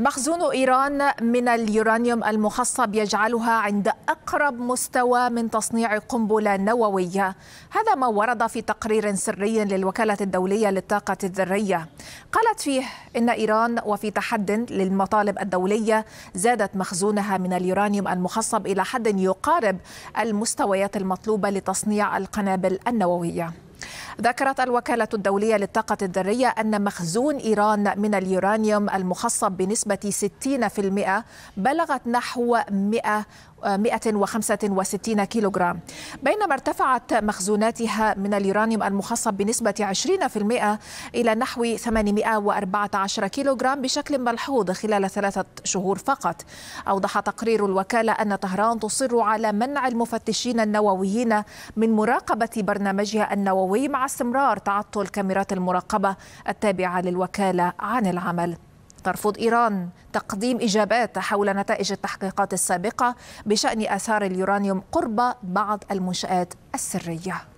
مخزون إيران من اليورانيوم المخصب يجعلها عند أقرب مستوى من تصنيع قنبلة نووية هذا ما ورد في تقرير سري للوكالة الدولية للطاقة الذرية قالت فيه إن إيران وفي تحد للمطالب الدولية زادت مخزونها من اليورانيوم المخصب إلى حد يقارب المستويات المطلوبة لتصنيع القنابل النووية ذكرت الوكالة الدولية للطاقة الذرية أن مخزون إيران من اليورانيوم المخصب بنسبة 60% بلغت نحو 100 165 كيلوغرام بينما ارتفعت مخزوناتها من اليورانيوم المخصب بنسبة 20% إلى نحو 814 كيلوغرام بشكل ملحوظ خلال ثلاثة شهور فقط أوضح تقرير الوكالة أن طهران تصر على منع المفتشين النوويين من مراقبة برنامجها النووي مع استمرار تعطل كاميرات المراقبة التابعة للوكالة عن العمل ترفض إيران تقديم إجابات حول نتائج التحقيقات السابقة بشأن آثار اليورانيوم قرب بعض المنشآت السرية